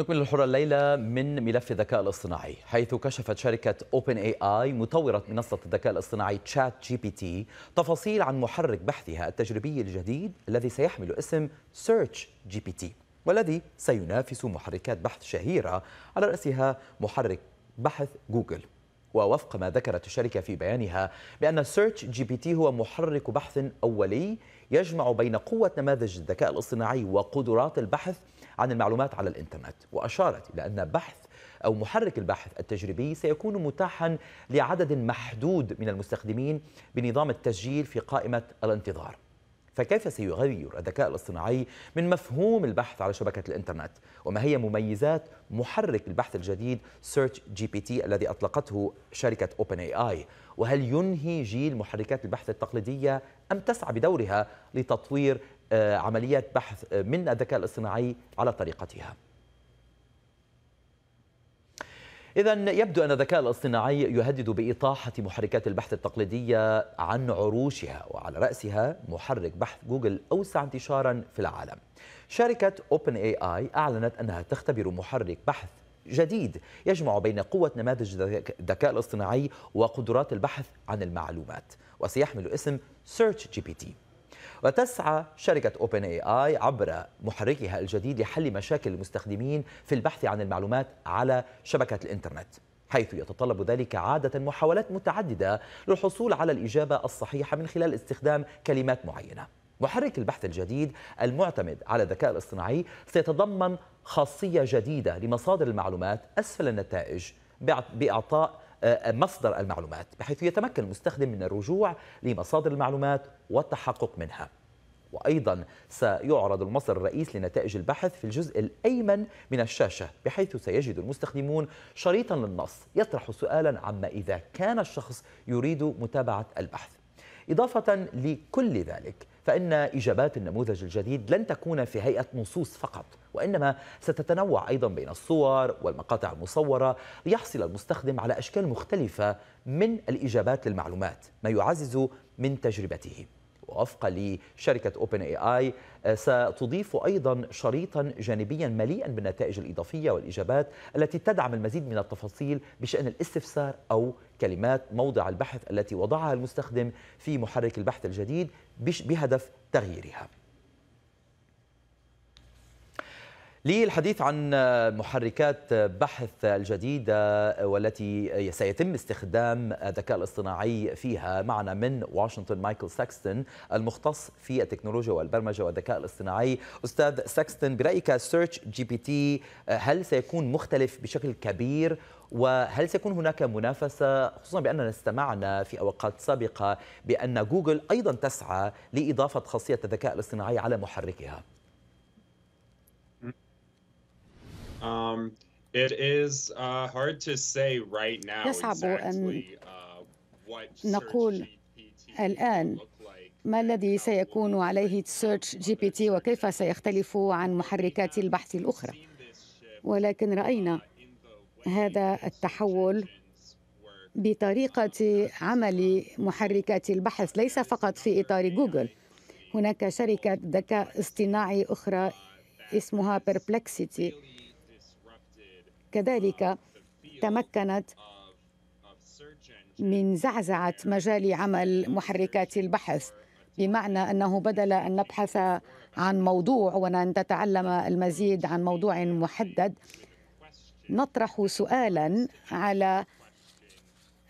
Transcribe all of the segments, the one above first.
نكمل الحرة الليلة من ملف الذكاء الاصطناعي حيث كشفت شركة أوبن اي اي مطورة منصة الذكاء الاصطناعي تشات جي بي تي تفاصيل عن محرك بحثها التجريبي الجديد الذي سيحمل اسم سيرش جي بي تي والذي سينافس محركات بحث شهيرة على رأسها محرك بحث جوجل ووفق ما ذكرت الشركة في بيانها بأن سيرش جي بي تي هو محرك بحث أولي يجمع بين قوة نماذج الذكاء الاصطناعي وقدرات البحث عن المعلومات على الإنترنت وأشارت إلى أن بحث أو محرك البحث التجريبي سيكون متاحا لعدد محدود من المستخدمين بنظام التسجيل في قائمة الانتظار فكيف سيغير الذكاء الاصطناعي من مفهوم البحث على شبكة الإنترنت وما هي مميزات محرك البحث الجديد سيرش جي بي تي الذي أطلقته شركة أوبن اي اي وهل ينهي جيل محركات البحث التقليدية أم تسعى بدورها لتطوير آه، عمليات بحث آه، من الذكاء الاصطناعي على طريقتها إذا يبدو أن الذكاء الاصطناعي يهدد بإطاحة محركات البحث التقليدية عن عروشها وعلى رأسها محرك بحث جوجل أوسع انتشارا في العالم. شركة أوبن اي اي أعلنت أنها تختبر محرك بحث جديد يجمع بين قوة نماذج الذكاء الاصطناعي وقدرات البحث عن المعلومات وسيحمل اسم سيرش جي بي تي. وتسعى شركة أوبن اي اي عبر محركها الجديد لحل مشاكل المستخدمين في البحث عن المعلومات على شبكة الإنترنت حيث يتطلب ذلك عادة محاولات متعددة للحصول على الإجابة الصحيحة من خلال استخدام كلمات معينة محرك البحث الجديد المعتمد على الذكاء الاصطناعي سيتضمن خاصية جديدة لمصادر المعلومات أسفل النتائج بإعطاء آه، مصدر المعلومات بحيث يتمكن المستخدم من الرجوع لمصادر المعلومات والتحقق منها وأيضا سيعرض المصدر الرئيس لنتائج البحث في الجزء الأيمن من الشاشة بحيث سيجد المستخدمون شريطا للنص يطرح سؤالا عما إذا كان الشخص يريد متابعة البحث إضافة لكل ذلك فإن إجابات النموذج الجديد لن تكون في هيئة نصوص فقط وإنما ستتنوع أيضا بين الصور والمقاطع المصورة ليحصل المستخدم على أشكال مختلفة من الإجابات للمعلومات ما يعزز من تجربته ووفقا لشركة أوبن اي اي ستضيف أيضا شريطا جانبيا مليئا بالنتائج الإضافية والإجابات التي تدعم المزيد من التفاصيل بشأن الاستفسار أو كلمات موضع البحث التي وضعها المستخدم في محرك البحث الجديد بهدف تغييرها للحديث عن محركات بحث الجديدة والتي سيتم استخدام الذكاء الاصطناعي فيها معنا من واشنطن مايكل ساكستن المختص في التكنولوجيا والبرمجة والذكاء الاصطناعي أستاذ ساكستن برأيك سيرش جي بي تي هل سيكون مختلف بشكل كبير وهل سيكون هناك منافسة خصوصا بأننا استمعنا في أوقات سابقة بأن جوجل أيضا تسعى لإضافة خاصية الذكاء الاصطناعي على محركها Um, it is uh, hard to say right now يصعب أن uh, نقول الآن ما الذي سيكون عليه سيرش جي بي تي وكيف سيختلف عن محركات البحث الأخرى ولكن uh, رأينا هذا التحول بطريقة عمل محركات البحث ليس فقط في إطار جوجل هناك شركة ذكاء اصطناعي أخرى uh, اسمها بيربلكسيتي كذلك تمكنت من زعزعة مجال عمل محركات البحث بمعنى أنه بدل أن نبحث عن موضوع وأن نتعلم المزيد عن موضوع محدد نطرح سؤالا على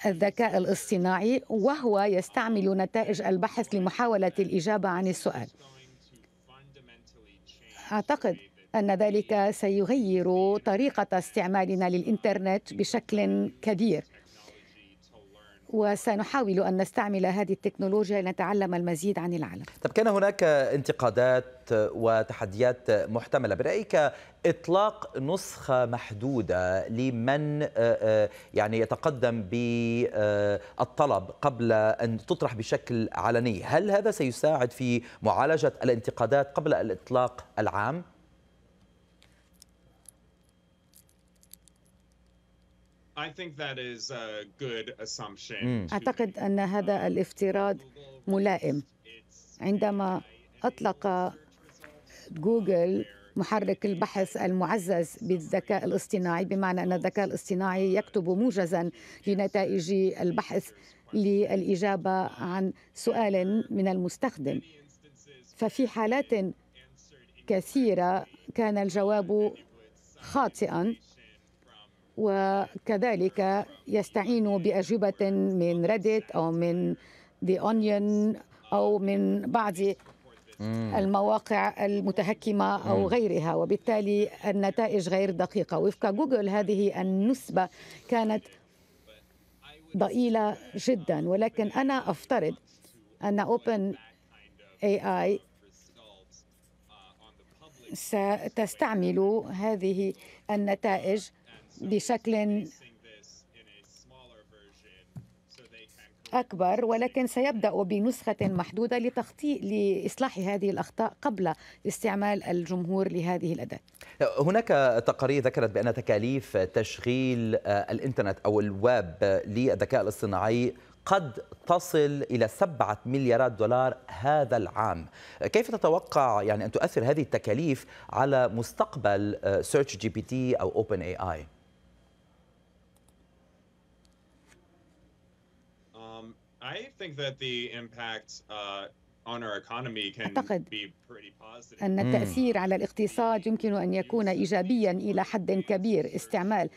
الذكاء الاصطناعي وهو يستعمل نتائج البحث لمحاولة الإجابة عن السؤال أعتقد أن ذلك سيغير طريقة استعمالنا للإنترنت بشكل كبير وسنحاول أن نستعمل هذه التكنولوجيا لنتعلم المزيد عن العالم طب كان هناك انتقادات وتحديات محتملة برأيك إطلاق نسخة محدودة لمن آه، آه، يعني يتقدم بالطلب قبل أن تطرح بشكل علني هل هذا سيساعد في معالجة الانتقادات قبل الإطلاق العام؟ Hmm. أعتقد أن هذا um, الافتراض ملائم عندما أطلق جوجل محرك البحث المعزز بالذكاء الاصطناعي بمعنى أن الذكاء الاصطناعي يكتب موجزا لنتائج البحث للإجابة عن سؤال من المستخدم ففي حالات كثيرة كان الجواب خاطئا وكذلك يستعين بأجوبة من ريديت أو من The Onion أو من بعض المواقع المتهكمة أو غيرها وبالتالي النتائج غير دقيقة وفق جوجل هذه النسبة كانت ضئيلة جدا ولكن أنا أفترض أن أوبن اي اي ستستعمل هذه النتائج بشكل أكبر ولكن سيبدأ بنسخة محدودة لتخطي لإصلاح هذه الأخطاء قبل استعمال الجمهور لهذه الأداة هناك تقارير ذكرت بأن تكاليف تشغيل آه، الإنترنت أو الويب للذكاء الاصطناعي قد تصل إلى سبعة مليارات دولار هذا العام كيف تتوقع يعني أن تؤثر هذه التكاليف على مستقبل سيرش جي بي تي أو أوبن اي آي؟ I think that the impact uh, أعتقد أن التأثير على الاقتصاد يمكن أن يكون إيجابيا إلى حد كبير استعمال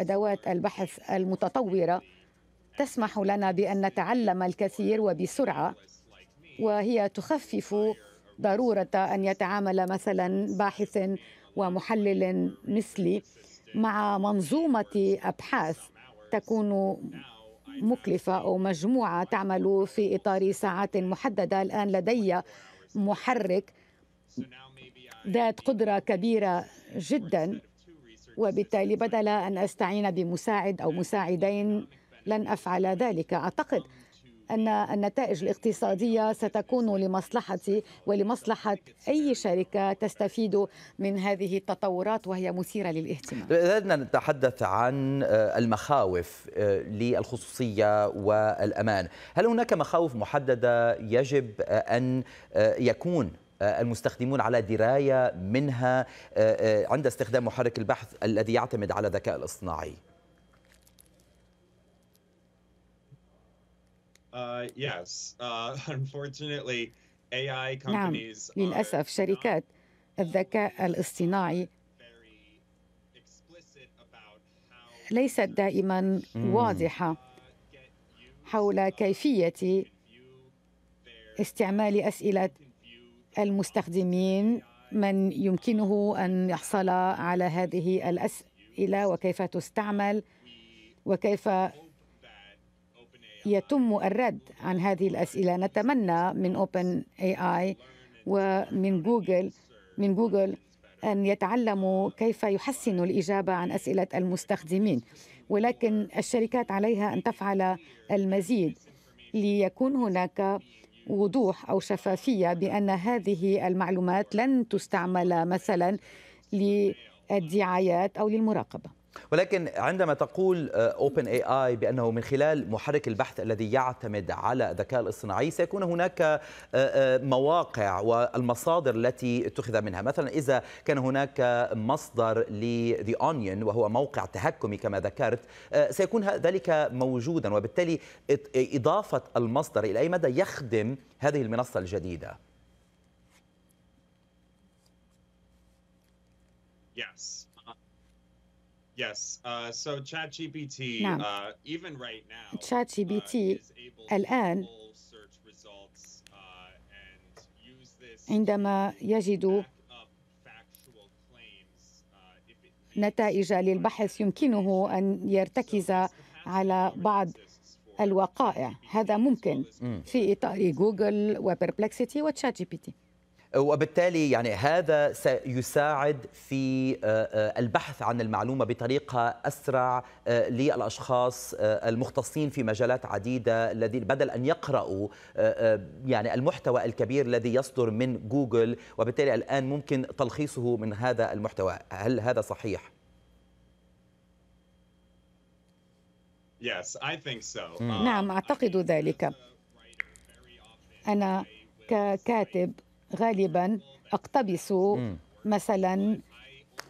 أدوات البحث المتطورة تسمح لنا بأن نتعلم الكثير وبسرعة وهي تخفف ضرورة أن يتعامل مثلا باحث ومحلل مثلي مع منظومة أبحاث تكون مكلفة أو مجموعة تعمل في إطار ساعات محددة الآن لدي محرك ذات قدرة كبيرة جدا وبالتالي بدل أن أستعين بمساعد أو مساعدين لن أفعل ذلك أعتقد أن النتائج الاقتصادية ستكون لمصلحتي ولمصلحة أي شركة تستفيد من هذه التطورات وهي مثيرة للاهتمام بدنا نتحدث عن آه، المخاوف آه، للخصوصية والأمان هل هناك مخاوف محددة يجب آه، أن يكون المستخدمون على درايه منها عند استخدام محرك البحث الذي يعتمد على الذكاء الاصطناعي Uh, yes. Uh, unfortunately, AI نعم. companies نعم للأسف شركات الذكاء الاصطناعي ليست دائما uh, واضحة حول كيفية استعمال أسئلة المستخدمين من يمكنه أن يحصل على هذه الأسئلة وكيف تستعمل وكيف يتم الرد عن هذه الأسئلة نتمنى من أوبن اي اي ومن جوجل من جوجل أن يتعلموا كيف يحسنوا الإجابة عن أسئلة المستخدمين ولكن الشركات عليها أن تفعل المزيد ليكون هناك وضوح أو شفافية بأن هذه المعلومات لن تستعمل مثلا للدعايات أو للمراقبة ولكن عندما تقول اوبن اي اي بانه من خلال محرك البحث الذي يعتمد على الذكاء الاصطناعي سيكون هناك آه، آه، مواقع والمصادر التي اتخذ منها مثلا اذا كان هناك مصدر لذا اونيون وهو موقع تهكمي كما ذكرت آه، سيكون ذلك موجودا وبالتالي اضافه المصدر الى اي مدى يخدم هذه المنصه الجديده yes. Yes. Uh, so ChatGPT, نعم. uh, even right now, uh, ChatGPT uh, الآن results, عندما يجد uh, نتائج للبحث يمكنه أن يرتكز على بعض الوقائع هذا ممكن في إطار جوجل وبربلكسيتي وتشات جي بي تي وبالتالي يعني هذا سيساعد في آه، آه، البحث عن المعلومه بطريقه اسرع آه، للاشخاص المختصين في مجالات عديده الذي بدل ان يقراوا يعني المحتوى الكبير الذي يصدر من جوجل وبالتالي الان ممكن تلخيصه من هذا المحتوى هل هذا صحيح؟ um, نعم اعتقد ذلك انا ككاتب غالبا أقتبس مثلا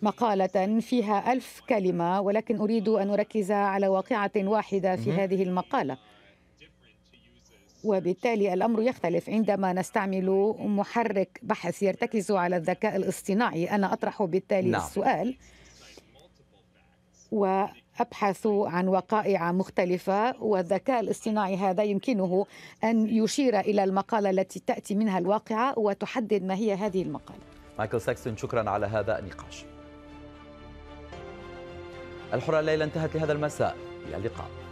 مقالة فيها ألف كلمة ولكن أريد أن أركز على واقعة واحدة في هذه المقالة وبالتالي الأمر يختلف عندما نستعمل محرك بحث يرتكز على الذكاء الاصطناعي أنا أطرح بالتالي نعم. السؤال و ابحث عن وقائع مختلفة والذكاء الاصطناعي هذا يمكنه أن يشير إلى المقالة التي تأتي منها الواقعة وتحدد ما هي هذه المقالة مايكل ساكسون شكرا على هذا النقاش الحرة الليلة انتهت لهذا المساء إلى اللقاء